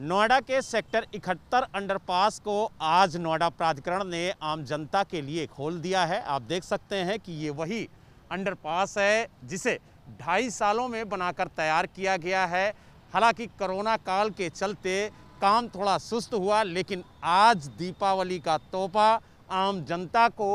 नोएडा के सेक्टर इकहत्तर अंडरपास को आज नोएडा प्राधिकरण ने आम जनता के लिए खोल दिया है आप देख सकते हैं कि ये वही अंडरपास है जिसे ढाई सालों में बनाकर तैयार किया गया है हालांकि कोरोना काल के चलते काम थोड़ा सुस्त हुआ लेकिन आज दीपावली का तोहफा आम जनता को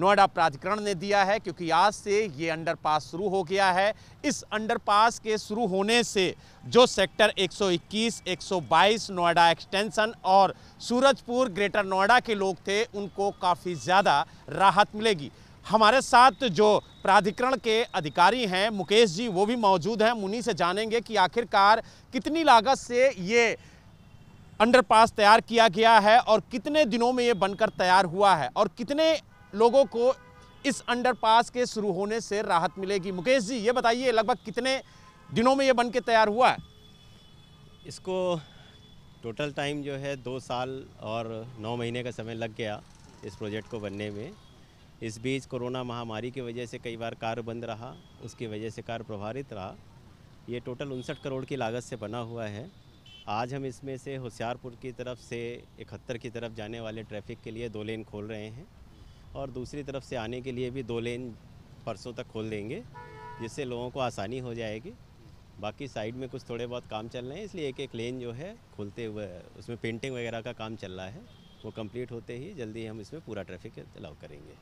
नोएडा प्राधिकरण ने दिया है क्योंकि आज से ये अंडरपास शुरू हो गया है इस अंडरपास के शुरू होने से जो सेक्टर 121, 122 नोएडा एक्सटेंशन और सूरजपुर ग्रेटर नोएडा के लोग थे उनको काफ़ी ज़्यादा राहत मिलेगी हमारे साथ जो प्राधिकरण के अधिकारी हैं मुकेश जी वो भी मौजूद हैं मुनि से जानेंगे कि आखिरकार कितनी लागत से ये अंडरपास तैयार किया गया है और कितने दिनों में ये बनकर तैयार हुआ है और कितने लोगों को इस अंडरपास के शुरू होने से राहत मिलेगी मुकेश जी ये बताइए लगभग कितने दिनों में ये बन के तैयार हुआ है इसको टोटल टाइम जो है दो साल और नौ महीने का समय लग गया इस प्रोजेक्ट को बनने में इस बीच कोरोना महामारी की वजह से कई बार कार्य बंद रहा उसकी वजह से कार्य प्रभावित रहा ये टोटल उनसठ करोड़ की लागत से बना हुआ है आज हम इसमें से होशियारपुर की तरफ से इकहत्तर की तरफ जाने वाले ट्रैफिक के लिए दो लेन खोल रहे हैं और दूसरी तरफ से आने के लिए भी दो लेन परसों तक खोल देंगे जिससे लोगों को आसानी हो जाएगी बाकी साइड में कुछ थोड़े बहुत काम चल रहे हैं इसलिए एक एक लेन जो है खुलते हुए उसमें पेंटिंग वगैरह का काम चल रहा है वो कंप्लीट होते ही जल्दी हम इसमें पूरा ट्रैफिक अलाउ करेंगे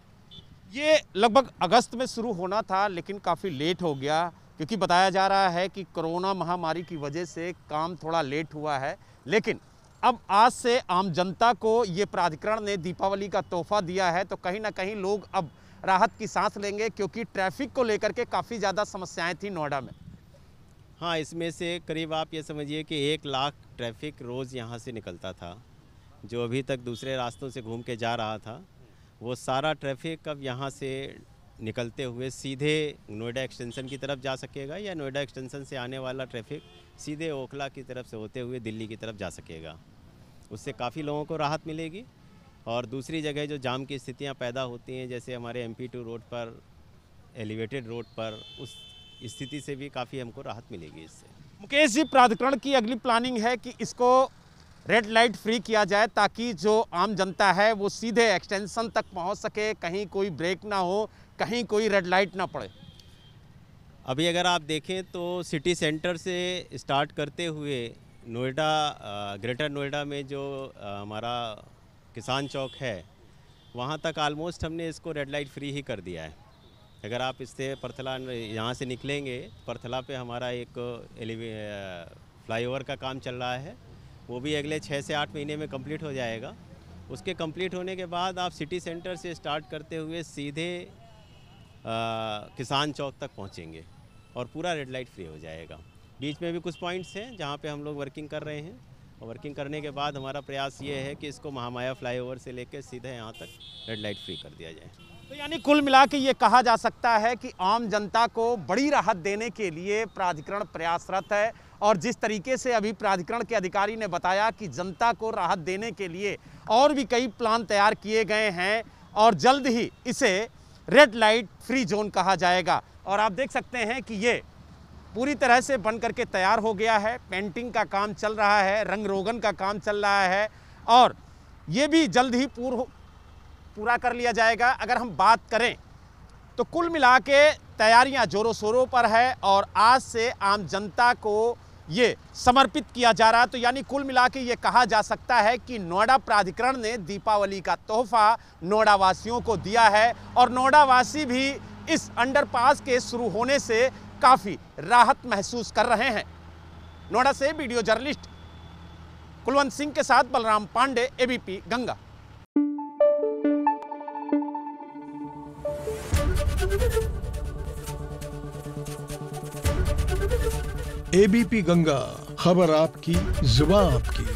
ये लगभग अगस्त में शुरू होना था लेकिन काफ़ी लेट हो गया क्योंकि बताया जा रहा है कि कोरोना महामारी की वजह से काम थोड़ा लेट हुआ है लेकिन अब आज से आम जनता को ये प्राधिकरण ने दीपावली का तोहफा दिया है तो कहीं ना कहीं लोग अब राहत की सांस लेंगे क्योंकि ट्रैफिक को लेकर के काफ़ी ज़्यादा समस्याएं थी नोएडा में हाँ इसमें से करीब आप ये समझिए कि एक लाख ट्रैफिक रोज़ यहाँ से निकलता था जो अभी तक दूसरे रास्तों से घूम के जा रहा था वो सारा ट्रैफिक अब यहाँ से निकलते हुए सीधे नोएडा एक्सटेंशन की तरफ जा सकेगा या नोएडा एक्सटेंशन से आने वाला ट्रैफिक सीधे ओखला की तरफ से होते हुए दिल्ली की तरफ जा सकेगा उससे काफ़ी लोगों को राहत मिलेगी और दूसरी जगह जो जाम की स्थितियाँ पैदा होती हैं जैसे हमारे एम पी टू रोड पर एलिवेटेड रोड पर उस स्थिति से भी काफ़ी हमको राहत मिलेगी इससे मुकेश जी प्राधिकरण की अगली प्लानिंग है कि इसको रेड लाइट फ्री किया जाए ताकि जो आम जनता है वो सीधे एक्सटेंशन तक पहुंच सके कहीं कोई ब्रेक ना हो कहीं कोई रेड लाइट ना पड़े अभी अगर आप देखें तो सिटी सेंटर से स्टार्ट करते हुए नोएडा ग्रेटर नोएडा में जो हमारा किसान चौक है वहाँ तक आलमोस्ट हमने इसको रेड लाइट फ्री ही कर दिया है अगर आप इससे परथला यहाँ से निकलेंगे परथला पे हमारा एक एलिवे फ्लाईओवर का काम चल रहा है वो भी अगले छः से आठ महीने में कंप्लीट हो जाएगा उसके कंप्लीट होने के बाद आप सिटी सेंटर से स्टार्ट करते हुए सीधे आ, किसान चौक तक पहुँचेंगे और पूरा रेड लाइट फ्री हो जाएगा बीच में भी कुछ पॉइंट्स हैं जहाँ पे हम लोग वर्किंग कर रहे हैं और वर्किंग करने के बाद हमारा प्रयास ये है कि इसको महामाया फ्लाईओवर से लेकर सीधे यहाँ तक रेड लाइट फ्री कर दिया जाए तो यानी कुल मिला के ये कहा जा सकता है कि आम जनता को बड़ी राहत देने के लिए प्राधिकरण प्रयासरत है और जिस तरीके से अभी प्राधिकरण के अधिकारी ने बताया कि जनता को राहत देने के लिए और भी कई प्लान तैयार किए गए हैं और जल्द ही इसे रेड लाइट फ्री जोन कहा जाएगा और आप देख सकते हैं कि ये पूरी तरह से बन करके तैयार हो गया है पेंटिंग का काम चल रहा है रंग रोगन का काम चल रहा है और ये भी जल्द ही पूर पूरा कर लिया जाएगा अगर हम बात करें तो कुल मिला के तैयारियाँ जोरों शोरों पर है और आज से आम जनता को ये समर्पित किया जा रहा है तो यानी कुल मिला के ये कहा जा सकता है कि नोएडा प्राधिकरण ने दीपावली का तोहफा नोएडा वासियों को दिया है और नोएडा वासी भी इस अंडरपास के शुरू होने से काफ़ी राहत महसूस कर रहे हैं नोएडा से वीडियो जर्नलिस्ट कुलवंत सिंह के साथ बलराम पांडे एबीपी गंगा एबीपी गंगा खबर आपकी जुबा आपकी